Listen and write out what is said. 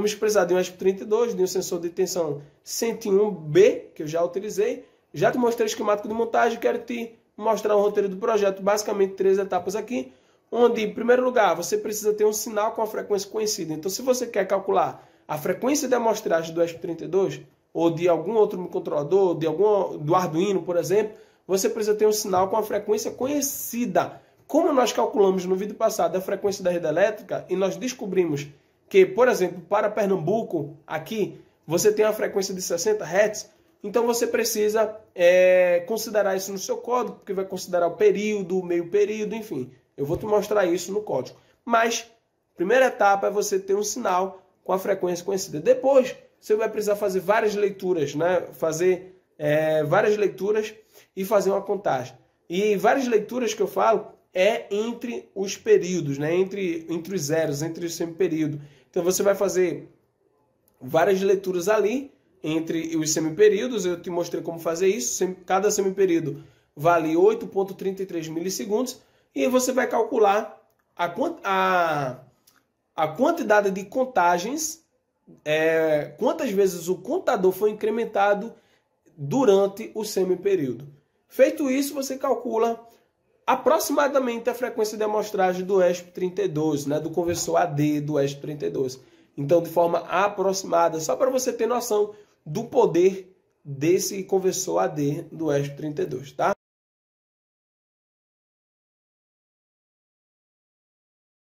Vamos precisar de um ESP32, de um sensor de tensão 101B, que eu já utilizei. Já te mostrei o esquemático de montagem, quero te mostrar o roteiro do projeto, basicamente três etapas aqui, onde, em primeiro lugar, você precisa ter um sinal com a frequência conhecida. Então, se você quer calcular a frequência de amostragem do ESP32, ou de algum outro controlador, de algum do Arduino, por exemplo, você precisa ter um sinal com a frequência conhecida. Como nós calculamos no vídeo passado a frequência da rede elétrica e nós descobrimos que, por exemplo, para Pernambuco, aqui, você tem uma frequência de 60 Hz, então você precisa é, considerar isso no seu código, porque vai considerar o período, o meio período, enfim. Eu vou te mostrar isso no código. Mas, primeira etapa é você ter um sinal com a frequência conhecida. Depois, você vai precisar fazer várias leituras, né? Fazer é, várias leituras e fazer uma contagem. E várias leituras que eu falo é entre os períodos, né? entre, entre os zeros, entre o semiperíodos. Então você vai fazer várias leituras ali, entre os semiperíodos, eu te mostrei como fazer isso, cada semiperíodo vale 8.33 milissegundos, e você vai calcular a, a, a quantidade de contagens, é, quantas vezes o contador foi incrementado durante o semiperíodo. Feito isso, você calcula aproximadamente a frequência de amostragem do ESP32, né, do conversor AD do ESP32. Então, de forma aproximada, só para você ter noção do poder desse conversor AD do ESP32, tá?